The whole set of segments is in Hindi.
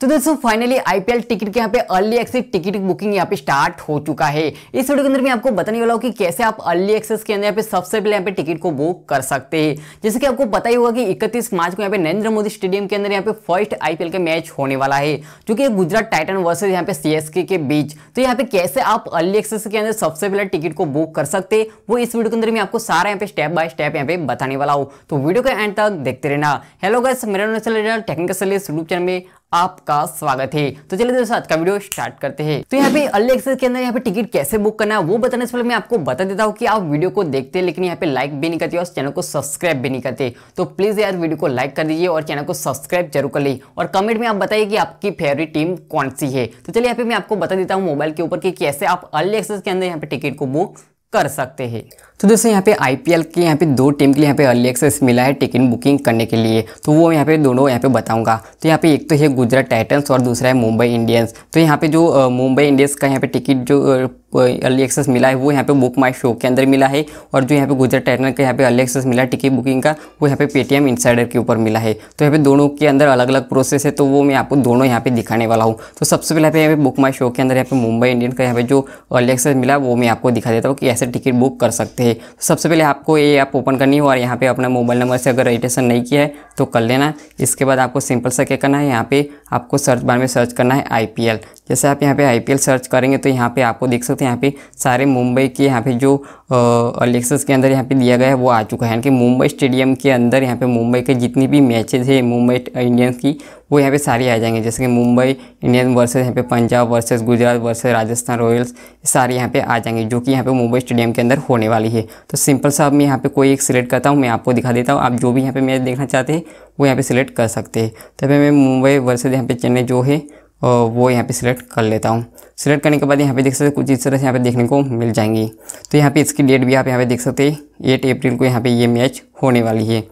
तो दोस्तों फाइनली आईपीएल टिकट के यहाँ पे अर्ली एक्सेस टिकट बुकिंग यहाँ पे स्टार्ट हो चुका है इस वीडियो के अंदर मैं आपको बताने वाला हूँ कि कैसे आप अर्ली एक्सेस के अंदर यहाँ पे सबसे पहले यहाँ पे टिकट को बुक कर सकते हैं जैसे कि आपको पता ही होगा कि 31 मार्च को यहाँ पे नरेंद्र मोदी स्टेडियम के अंदर यहाँ पे फर्स्ट आईपीएल का मैच होने वाला है जो कि गुजरात टाइटन वर्सेज यहाँ पे सीएसके के बीच तो यहाँ पे कैसे आप अर्ली एक्सेस के अंदर सबसे पहले टिकट को बुक कर सकते वो इस वीडियो के अंदर मैं आपको सारा यहाँ पे स्टेप बाय स्टेप यहाँ पे बताने वाला हूँ तो वीडियो का एंड तक देखते रहना हेलो गैस मेरा टेक्निकल सर्विस यूट्यूब चैनल में आपका स्वागत है तो चलिए दोस्तों आज का वीडियो स्टार्ट करते हैं तो यहाँ पे अली एक्सेस के अंदर यहाँ पे टिकट कैसे बुक करना है वो बताने से पहले मैं आपको बता देता हूँ कि आप वीडियो को देखते हैं लेकिन यहाँ पे लाइक भी नहीं करते और चैनल को सब्सक्राइब भी नहीं करते तो प्लीज यार वीडियो को लाइक कर दीजिए और चैनल को सब्सक्राइब जरूर कर ली और कमेंट में आप बताइए कि आपकी फेवरेट टीम कौन सी है तो चलिए यहाँ पे मैं आपको बता देता हूँ मोबाइल के ऊपर कि कैसे आप अली एक्सेस के अंदर यहाँ पे टिकट को बुक कर सकते हैं तो दोस्तों यहाँ पे आईपीएल के यहाँ पे दो टीम के लिए यहाँ पे अर्ली एक्सेस मिला है टिकट बुकिंग करने के लिए तो वो यहाँ पे दोनों यहाँ पे बताऊंगा तो यहाँ पे एक तो है गुजरात टाइटन्स और दूसरा है मुंबई इंडियंस तो यहाँ पे जो मुंबई इंडियंस का यहाँ पे टिकट जो अर्ली एक्सेस मिला है वो यहाँ पे बुक माई शो के अंदर मिला है और जो यहाँ पे गुजरात टाइटन का यहाँ पे अर्ली एक्सेस मिला टिकट बुकिंग का वो यहाँ पे पेटीएम इंसाइडर के ऊपर मिला है तो यहाँ पे दोनों के अंदर अलग अलग प्रोसेस है तो वो मैं आपको दोनों यहाँ पे दिखाने वाला हूँ तो सबसे पहले यहाँ पे बुक माई शो के अंदर यहाँ पे मुंबई इंडियन का यहाँ पे जो अर्ली एक्सेस मिला वो मैं आपको दिखा देता हूँ कि ऐसे टिकट बुक कर सकते हैं थे तो सबसे पहले आपको ये ऐप ओपन करनी हो और यहाँ पे अपना मोबाइल नंबर से अगर रजिस्ट्रेशन नहीं किया है तो कर लेना इसके बाद आपको सिंपल सा क्या करना है यहाँ पे आपको सर्च बार में सर्च करना है आई जैसे आप यहाँ पे आई सर्च करेंगे तो यहाँ पे आपको देख सकते हैं यहाँ पे सारे मुंबई के यहाँ पे जो अलेक्सेस के अंदर यहाँ पे दिया गया है वो आ चुका है यानी कि मुंबई स्टेडियम के अंदर यहाँ पे मुंबई के जितनी भी मैचेस है मुंबई इंडियंस की वो यहाँ पे सारी आ जाएंगे जैसे कि मुंबई इंडियन वर्सेज यहाँ पे Punjab versus Gujarat versus Rajasthan Royals सारे यहाँ पे आ जाएंगे जो कि यहाँ पे मुंबई स्टेडियम के अंदर होने वाली है तो सिंपल सा मैं यहाँ पे कोई एक सिलेक्ट करता हूँ मैं आपको दिखा देता हूँ आप जो भी यहाँ पे मैच देखना चाहते हैं वो यहाँ पे सिलेक्ट कर सकते हैं तभी मैं मुंबई वर्सेज यहाँ पे चेन्नई जो है और वो यहाँ पे सिलेक्ट कर लेता हूँ सिलेक्ट करने के बाद यहाँ पे देख सकते हैं कुछ इस तरह से यहाँ पे देखने को मिल जाएंगी तो यहाँ पे इसकी डेट भी आप यहाँ पे देख सकते हैं एट अप्रैल को यहाँ पे ये मैच होने वाली है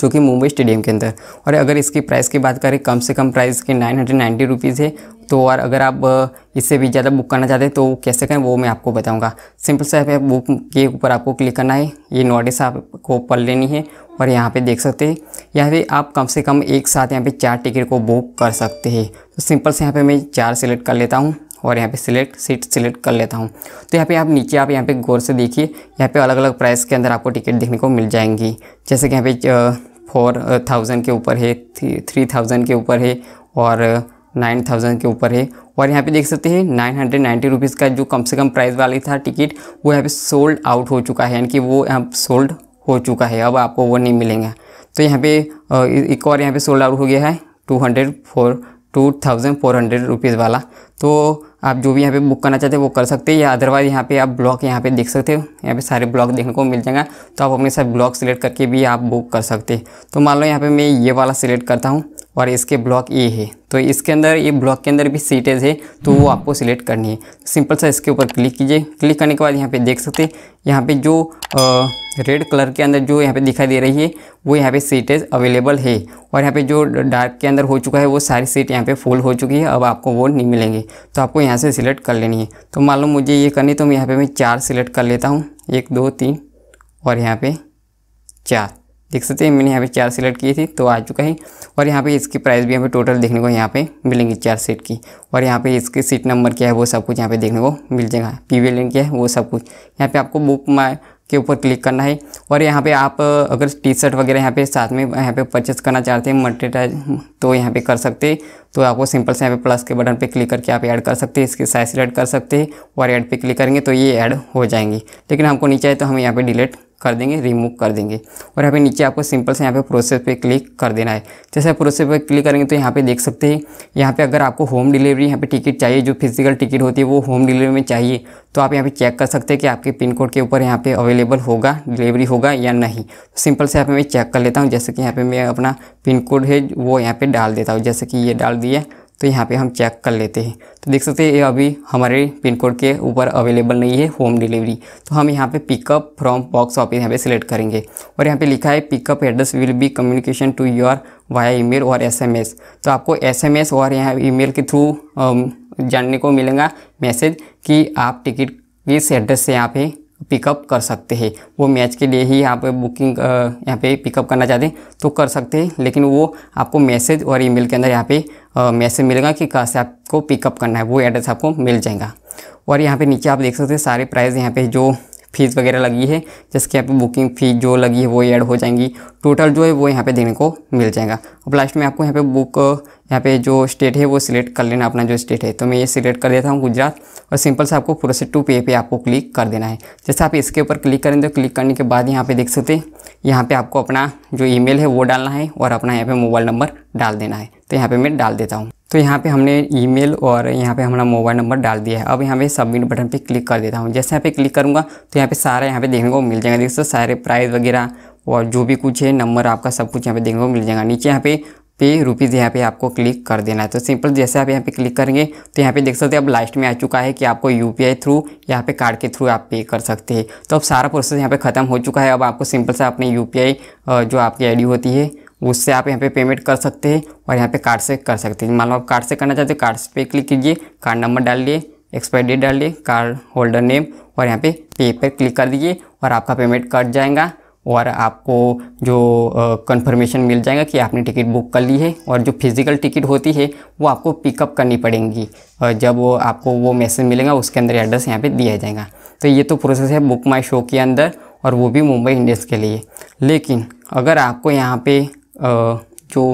जो कि मुंबई स्टेडियम के अंदर और अगर इसकी प्राइस की बात करें कम से कम प्राइस के नाइन हंड्रेड नाइन्टी रुपीज़ है तो और अगर आप इससे भी ज़्यादा बुक करना चाहते हैं तो कैसे करें वो मैं आपको बताऊंगा सिंपल सा है बुक के ऊपर आपको क्लिक करना है ये नोटिस आपको पढ़ लेनी है और यहाँ पे देख सकते हैं यहाँ पे आप कम से कम एक साथ यहाँ पे चार टिकट को बुक कर सकते हैं तो सिंपल से यहाँ पे मैं चार सेलेक्ट कर लेता हूँ और यहाँ पे सिलेक्ट सीट सिलेक्ट कर लेता हूँ तो यहाँ पे आप नीचे आप यहाँ पे गौर से देखिए यहाँ पे अलग अलग प्राइस के अंदर आपको टिकट देखने को मिल जाएंगी जैसे कि यहाँ पे फोर थाउजेंड के ऊपर है थ्री थाउजेंड के ऊपर है और नाइन थाउजेंड के ऊपर है और यहाँ पे देख सकते हैं नाइन हंड्रेड नाइन्टी रुपीज़ का जो कम से कम प्राइस वाली था टिकट वो यहाँ पे सोल्ड आउट हो चुका है यानी कि वो यहाँ सोल्ड हो चुका है अब आपको वो नहीं मिलेंगे तो यहाँ पे एक और यहाँ पे सोल्ड आउट हो गया है two hundred four two thousand four hundred rupees वाला तो आप जो भी यहाँ पे बुक करना चाहते हैं वो कर सकते हैं या अदरवाइज यहाँ पे आप ब्लॉग यहाँ पे देख सकते हो यहाँ पे सारे ब्लॉग देखने को मिल जाएगा तो आप अपने सारे ब्लॉग सेलेक्ट करके भी आप बुक कर सकते हैं तो मान लो यहाँ पे मैं ये वाला सिलेक्ट करता हूँ और इसके ब्लॉक ए है तो इसके अंदर ये ब्लॉक के अंदर भी सीटेज है तो वो आपको सिलेक्ट करनी है सिंपल सा इसके ऊपर क्लिक कीजिए क्लिक करने के बाद यहाँ पे देख सकते हैं यहाँ पे जो आ, रेड कलर के अंदर जो यहाँ पे दिखाई दे रही है वो यहाँ पे सीटेज अवेलेबल है और यहाँ पे जो डार्क के अंदर हो चुका है वो सारी सीट यहाँ पे फुल हो चुकी है अब आपको वो नहीं मिलेंगे तो आपको यहाँ से सिलेक्ट कर लेनी है तो मान लो मुझे ये करनी तो मैं यहाँ पर मैं चार सिलेक्ट कर लेता हूँ एक दो तीन और यहाँ पर चार देख सकते हैं मैंने यहाँ पे चार सेलेक्ट की थी तो आ चुका है और यहाँ पे इसकी प्राइस भी हमें टोटल देखने को यहाँ पे मिलेंगी चार सीट की और यहाँ पे इसकी सीट नंबर क्या है वो सब कुछ यहाँ पे देखने को मिल जाएगा पी वी क्या है वो सब कुछ यहाँ पे आपको बुक माई के ऊपर क्लिक करना है और यहाँ पे आप अगर टी शर्ट वगैरह यहाँ पे साथ में यहाँ पे परचेस करना चाहते हैं मल्टीटाइज तो यहाँ पे कर सकते तो आपको सिंपल से यहाँ पे प्लस के बटन पे क्लिक करके आप ऐड कर सकते हैं इसके साइज सिलेक्ट कर सकते हैं और ऐड पे क्लिक करेंगे तो ये ऐड हो जाएंगी लेकिन हमको नीचे आए तो हम यहाँ पे डिलीट कर देंगे रिमूव कर देंगे और यहाँ पे नीचे आपको सिंपल से यहाँ पे प्रोसेस पे क्लिक कर देना है जैसे आप प्रोसेस पे क्लिक करेंगे तो यहाँ पे देख सकते हैं यहाँ पे अगर आपको होम डिलीवरी यहाँ पे टिकट चाहिए जो फिजिकल टिकट होती है वो होम डिलीवरी में चाहिए तो आप यहाँ पे चेक कर सकते हैं कि आपके पिन कोड के ऊपर यहाँ पे अवेलेबल होगा डिलीवरी होगा या नहीं सिंपल से यहाँ पे मैं चेक कर लेता हूँ जैसे कि यहाँ पे मैं अपना पिन कोड है वो यहाँ पे डाल देता हूँ जैसे कि ये डाल दिया तो यहाँ पे हम चेक कर लेते हैं तो देख सकते हैं ये अभी हमारे पिन कोड के ऊपर अवेलेबल नहीं है होम डिलीवरी तो हम यहाँ पे पिकअप फ्रॉम बॉक्स ऑफिस यहाँ पे सिलेक्ट करेंगे और यहाँ पे लिखा है pickup address will be communication to your via email और एसएमएस तो आपको एसएमएस और यहाँ ईमेल के थ्रू um, जानने को मिलेगा मैसेज कि आप टिकट किस एड्रेस से यहाँ पे पिकअप कर सकते हैं वो मैच के लिए ही यहाँ पे बुकिंग यहाँ पे पिकअप करना चाहते हैं तो कर सकते हैं लेकिन वो आपको मैसेज और ईमेल के अंदर यहाँ पे मैसेज मिलेगा कि कहाँ से आपको पिकअप करना है वो एड्रेस आपको मिल जाएगा और यहाँ पे नीचे आप देख सकते हैं सारे प्राइस यहाँ पे जो फ़ीस वगैरह लगी है जिसके यहाँ पे बुकिंग फ़ीस जो लगी है वो ऐड हो जाएंगी टोटल जो है वो यहाँ पे देने को मिल जाएगा अब लास्ट में आपको यहाँ पे बुक यहाँ पे जो स्टेट है वो सिलेक्ट कर लेना अपना जो स्टेट है तो मैं ये सिलेक्ट कर देता हूँ गुजरात और सिंपल से आपको प्रोसेस टू पे पे आपको क्लिक कर देना है जैसे आप इसके ऊपर क्लिक करें तो क्लिक करने के बाद यहाँ पर देख सकते हैं यहाँ पर आपको अपना जो ई है वो डालना है और अपना यहाँ पर मोबाइल नंबर डाल देना है तो यहाँ पर मैं डाल देता हूँ तो यहाँ पे हमने ईमेल और यहाँ पे हमारा मोबाइल नंबर डाल दिया है अब यहाँ पे सबमिट बटन पे क्लिक कर देता हूँ जैसे यहाँ पे क्लिक करूँगा तो यहाँ पे सारा यहाँ पे देखने को मिल जाएगा दोस्तों सारे प्राइस वगैरह और जो भी कुछ है नंबर आपका सब कुछ यहाँ पे देखने को मिल जाएगा नीचे यहाँ पे पे रुपीज़ यहाँ पे आपको क्लिक कर देना है तो सिंपल जैसे आप यहाँ पे क्लिक करेंगे तो यहाँ पे देख सकते हैं अब लास्ट में आ चुका है कि आपको यू थ्रू यहाँ पे कार्ड के थ्रू आप पे कर सकते हैं तो अब सारा प्रोसेस यहाँ पे ख़त्म हो चुका है अब आपको सिंपल से अपने यू जो आपकी आई होती है उससे आप यहाँ पे पेमेंट कर सकते हैं और यहाँ पे कार्ड से कर सकते हैं मान लो आप कार्ड से करना चाहते हो कार्ड पे क्लिक कीजिए कार्ड नंबर डालिए एक्सपायरी डेट डाल लिए कार्ड होल्डर नेम और यहाँ पे पे पर क्लिक कर दीजिए और आपका पेमेंट कट जाएगा और आपको जो कंफर्मेशन मिल जाएगा कि आपने टिकट बुक कर ली है और जो फिज़िकल टिकट होती है वो आपको पिकअप करनी पड़ेगी और जब वो आपको वो मैसेज मिलेगा उसके अंदर एड्रेस यहाँ पे दिया जाएगा तो ये तो प्रोसेस है बुक माई शो के अंदर और वो भी मुंबई इंडियंस के लिए लेकिन अगर आपको यहाँ पे जो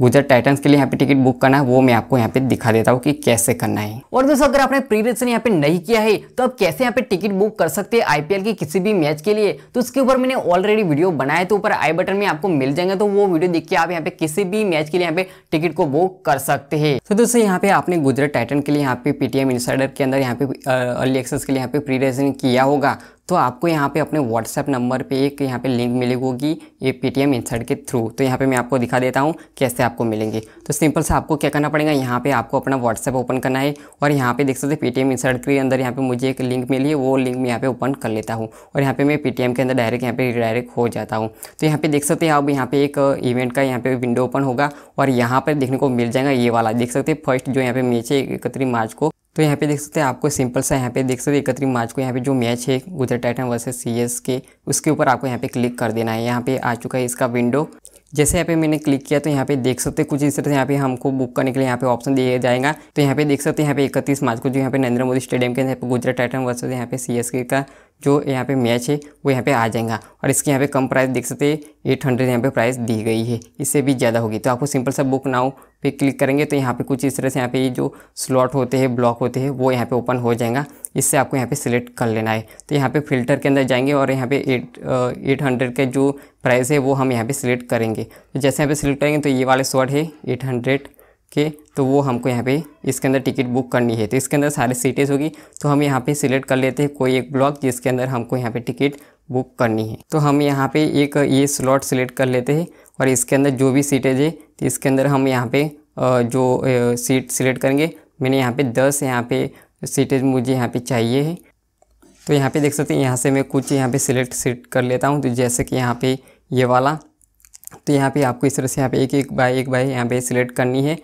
गुजरात टाइटन्स के लिए यहाँ पे टिकट बुक करना है वो मैं आपको यहाँ पे दिखा देता हूँ कि कैसे करना है और दोस्तों अगर आपने प्री रजिस्ट्रेशन यहाँ पे नहीं किया है तो आप कैसे यहाँ पे टिकट बुक कर सकते हैं आईपीएल के किसी भी मैच के लिए तो उसके ऊपर मैंने ऑलरेडी वीडियो बनाया तो ऊपर आई बटन में आपको मिल जाएंगे तो वो वीडियो देख के आप यहाँ पे किसी भी मैच के लिए यहाँ पे टिकट को बुक कर सकते हैं तो दोस्तों यहाँ पे आपने गुजरात टाइटन के लिए यहाँ पे पीटीएम इंसाइडर के अंदर यहाँ पे अर्ली एक्सेस के लिए यहाँ पे प्री रजिस्ट्रेशन किया होगा तो आपको यहाँ पे अपने व्हाट्सएप नंबर पे एक यहाँ पे लिंक मिली होगी ये पेटीएम इंसर्ट के थ्रू तो यहाँ पे मैं आपको दिखा देता हूँ कैसे आपको मिलेंगे तो सिंपल से आपको क्या करना पड़ेगा यहाँ पे आपको अपना व्हाट्सएप ओपन करना है और यहाँ पे देख सकते पेटीएम इंसर्ट के अंदर यहाँ पे मुझे एक लिंक मिली है वो लिंक मैं यहाँ पे ओपन कर लेता हूँ और यहाँ पे मैं पेटीएम के अंदर डायरेक्ट यहाँ पे डायरेक्ट हो जाता हूँ तो यहाँ पे देख सकते हैं अब यहाँ पे एक इवेंट का यहाँ पे विंडो ओपन होगा और यहाँ पर देखने को मिल जाएगा ये वाला देख सकते हैं फर्स्ट जो यहाँ पे मैच है इकतीस मार्च को तो यहाँ पे देख सकते हैं आपको सिंपल सा यहाँ पे देख सकते हैं इकतीस मार्च को यहाँ पे जो मैच है गुजरात टाइटन वर्सेस सीएस के उसके ऊपर आपको यहाँ पे क्लिक कर देना है यहाँ पे आ चुका है इसका विंडो जैसे यहाँ पे मैंने क्लिक किया तो यहाँ पे देख सकते हैं कुछ इस तरह से यहाँ पे हमको बुक करने के लिए यहाँ पे ऑप्शन दिया जाएगा तो यहाँ पे देख सकते हैं यहाँ पे इकतीस मार्च को जो यहाँ पे नरेंद्र मोदी स्टेडियम के यहाँ पे गुजरात टाइटन वर्सेस यहाँ पे के का जो यहाँ पे मैच है वो यहाँ पे आ जाएगा और इसके यहाँ पे कम प्राइस देख सकते हैं एट हंड्रेड यहाँ पे प्राइस दी गई है इससे भी ज़्यादा होगी तो आपको सिंपल सा बुक नाउ पे क्लिक करेंगे तो यहाँ पे कुछ इस तरह से यहाँ पे जो स्लॉट होते हैं ब्लॉक होते हैं वो यहाँ पे ओपन हो जाएगा इससे आपको यहाँ पे सिलेक्ट कर लेना है तो यहाँ पे फिल्टर के अंदर जाएंगे और यहाँ पे एट एट हंड्रेड का जो प्राइस है वो हम यहाँ पे सिलेक्ट करेंगे तो जैसे यहाँ पे सिलेक्ट करेंगे तो ये वाले स्लॉट है एट हंड्रेड के तो वो हमको यहाँ पे इसके अंदर टिकट बुक करनी है तो इसके अंदर सारी सीटेज होगी तो हम यहाँ पे सिलेक्ट कर लेते हैं कोई एक ब्लॉक जिसके अंदर हमको यहाँ पे टिकट बुक करनी है तो हम यहाँ पे एक ये स्लॉट सिलेक्ट कर लेते हैं और इसके अंदर जो भी सीटें है तो इसके अंदर हम यहाँ पे जो सीट सिलेक्ट करेंगे मैंने यहाँ पे दस यहाँ पे सीटेज मुझे यहाँ पे चाहिए है तो यहाँ पे देख सकते हैं यहाँ से मैं कुछ यहाँ पे सिलेक्ट सीट कर लेता हूँ तो जैसे कि यहाँ पे ये वाला तो यहाँ पे आपको इस तरह से यहाँ पे एक एक बाय एक बाय यहाँ पे सिलेक्ट करनी है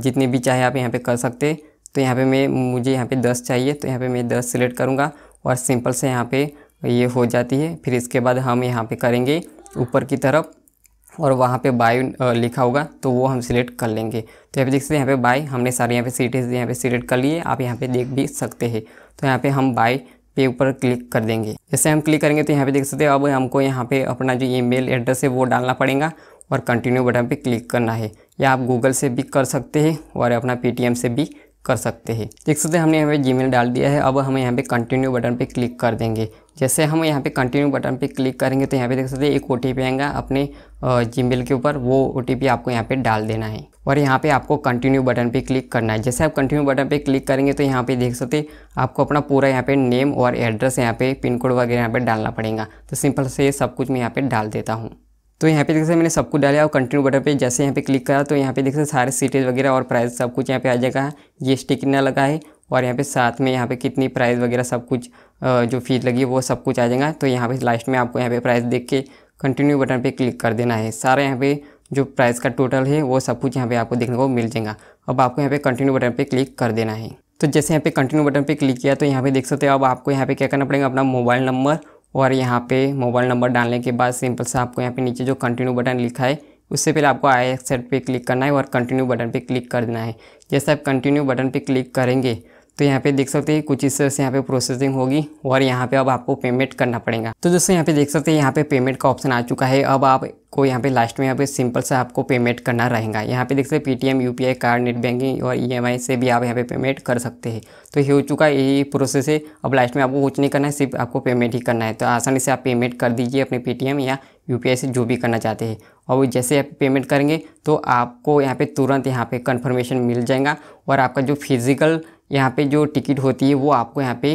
जितने भी चाहे आप यहाँ पे कर सकते हैं तो यहाँ पे मैं मुझे यहाँ पे दस चाहिए तो यहाँ पे मैं दस सिलेक्ट करूँगा और सिंपल से यहाँ पे ये हो जाती है फिर इसके बाद हम यहाँ पे करेंगे ऊपर की तरफ और वहाँ पे बाय लिखा होगा तो वो हम सिलेक्ट कर लेंगे तो यहाँ पे देख सकते हैं यहाँ पे बाय हमने सारे यहाँ पे सीटेज यहाँ पे सिलेक्ट कर लिए आप यहाँ पे देख भी सकते हैं तो यहाँ पे हम बाय पे ऊपर क्लिक कर देंगे जैसे हम क्लिक करेंगे तो यहाँ पे देख सकते हैं अब हमको यहाँ पे अपना जो ईमेल एड्रेस है वो डालना पड़ेगा और कंटिन्यू बटन पर क्लिक करना है या आप गूगल से भी कर सकते हैं और अपना पे से भी कर सकते हैं देख सकते हैं हमने यहाँ पे जीमेल डाल दिया है अब हम यहाँ पे कंटिन्यू बटन पे क्लिक कर देंगे जैसे हम यहाँ पे कंटिन्यू बटन पे क्लिक करेंगे तो यहाँ पे देख सकते हैं एक ओ आएगा अपने जीमेल के ऊपर वो ओ आपको यहाँ पे डाल देना है और यहाँ पे आपको कंटिन्यू बटन पे क्लिक करना है जैसे आप कंटिन्यू बटन पे क्लिक करेंगे तो यहाँ पे देख सकते आपको अपना पूरा यहाँ पे नेम और एड्रेस यहाँ पे पिन कोड वगैरह यहाँ पे डालना पड़ेगा तो सिंपल से सब कुछ मैं यहाँ पे डाल देता हूँ तो यहाँ पे देख सकते मैंने सब कुछ डाला और कंटिन्यू बटन पे जैसे यहाँ पे क्लिक करा तो यहाँ पे देख सकते सारे सीटेज वगैरह और प्राइस सब कुछ यहाँ पे आ जाएगा ये स्टिक कितना लगा है और यहाँ पे साथ में यहाँ पे कितनी प्राइस वगैरह सब कुछ जो फीस लगी है वो सब कुछ आ जाएगा तो यहाँ पे लास्ट में आपको यहाँ पे प्राइस देख के कंटिन्यू बटन पर क्लिक कर देना है सारा यहाँ पे जो प्राइस का टोटल है वो सब कुछ यहाँ पे आपको देखने को मिल जाएगा अब आपको यहाँ पे कंटिन्यू बटन पर क्लिक कर देना है तो जैसे यहाँ पे कंटिन्यू बटन पर क्लिक किया तो यहाँ पे देख सकते हो अब आपको यहाँ पे क्या करना पड़ेगा अपना मोबाइल नंबर और यहाँ पे मोबाइल नंबर डालने के बाद सिंपल सा आपको यहाँ पे नीचे जो कंटिन्यू बटन लिखा है उससे पहले आपको आई एक्सेप्ट पे क्लिक करना है और कंटिन्यू बटन पे क्लिक कर देना है जैसे आप कंटिन्यू बटन पे क्लिक करेंगे तो यहाँ पे देख सकते हैं कुछ इस तरह से यहाँ पे प्रोसेसिंग होगी और यहाँ पे अब आपको पेमेंट करना पड़ेगा तो दोस्तों यहाँ पे देख सकते हैं यहाँ पे पेमेंट का ऑप्शन आ चुका है अब आपको यहाँ पे लास्ट में यहाँ पे सिंपल सा आपको पेमेंट करना रहेगा यहाँ पे देख सकते हैं Paytm UPI card net banking और ई से भी आप यहाँ पे पेमेंट कर सकते हैं तो ये हो चुका है यही प्रोसेस है अब लास्ट में आपको कुछ नहीं करना है सिर्फ आपको पेमेंट ही करना है तो आसानी से आप पेमेंट कर दीजिए अपने पेटीएम या यू से जो भी करना चाहते हैं और जैसे आप पेमेंट करेंगे तो आपको यहाँ पे तुरंत यहाँ पे कंफर्मेशन मिल जाएगा और आपका जो फिजिकल यहाँ पे जो टिकट होती है वो आपको यहाँ पे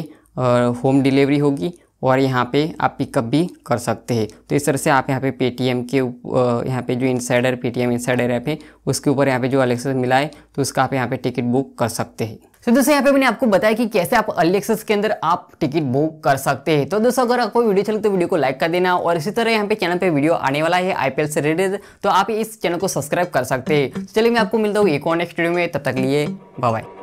होम डिलीवरी होगी और यहाँ पे आप पिकअप भी कर सकते हैं तो इस तरह से आप यहाँ पे पेटीएम के यहाँ पे जो इनसाइडर पेटीएम इनसाइडर ऐप है उसके ऊपर यहाँ पे जो अलेक्सेस मिला है तो उसका आप यहाँ पे टिकट बुक कर सकते हैं तो दोस्तों यहाँ पे मैंने आपको बताया कि कैसे आप अलेक्सेस के अंदर आप टिकट बुक कर सकते हैं तो दोस्तों अगर आपको वीडियो चले अच्छा तो वीडियो को लाइक कर देना और इसी तरह यहाँ पे चैनल पे वीडियो आने वाला है आईपीएल से रिलेटेड तो आप इस चैनल को सब्सक्राइब कर सकते हैं तो चलिए मैं आपको मिलता हूँ एक और नेक्स्ट वीडियो में तब तक लिए बाय